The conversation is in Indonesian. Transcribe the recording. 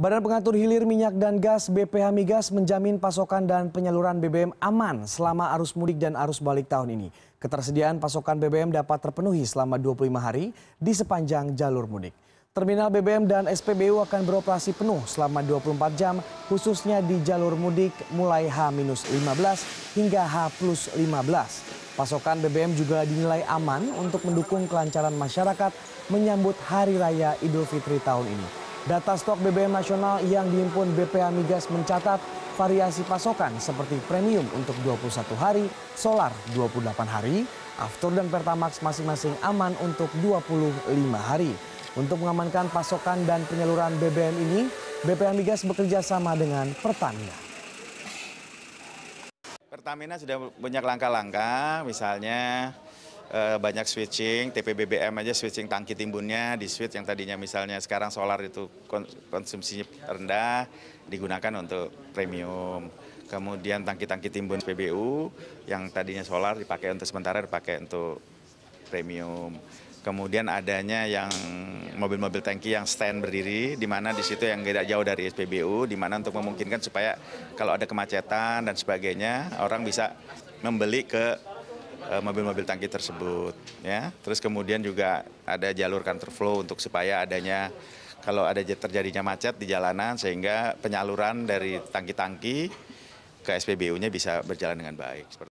Badan Pengatur Hilir Minyak dan Gas BPH Migas menjamin pasokan dan penyaluran BBM aman selama arus mudik dan arus balik tahun ini. Ketersediaan pasokan BBM dapat terpenuhi selama 25 hari di sepanjang jalur mudik. Terminal BBM dan SPBU akan beroperasi penuh selama 24 jam khususnya di jalur mudik mulai H-15 hingga H-15. Pasokan BBM juga dinilai aman untuk mendukung kelancaran masyarakat menyambut Hari Raya Idul Fitri tahun ini. Data stok BBM nasional yang dihimpun BPH Migas mencatat variasi pasokan seperti premium untuk 21 hari, solar 28 hari, after dan pertamax masing-masing aman untuk 25 hari. Untuk mengamankan pasokan dan penyaluran BBM ini, BPH Migas bekerja sama dengan Pertamina. Pertamina sudah banyak langkah-langkah, misalnya Eh, banyak switching, tpbbm aja switching tangki timbunnya di switch yang tadinya misalnya sekarang solar itu konsumsinya rendah digunakan untuk premium. Kemudian tangki-tangki timbun PBU yang tadinya solar dipakai untuk sementara dipakai untuk premium. Kemudian adanya yang mobil-mobil tangki yang stand berdiri, di mana di situ yang tidak jauh dari SPBU, di mana untuk memungkinkan supaya kalau ada kemacetan dan sebagainya, orang bisa membeli ke Eh, mobil-mobil tangki tersebut ya. Terus kemudian juga ada jalur counterflow untuk supaya adanya kalau ada terjadinya macet di jalanan sehingga penyaluran dari tangki-tangki ke SPBU-nya bisa berjalan dengan baik.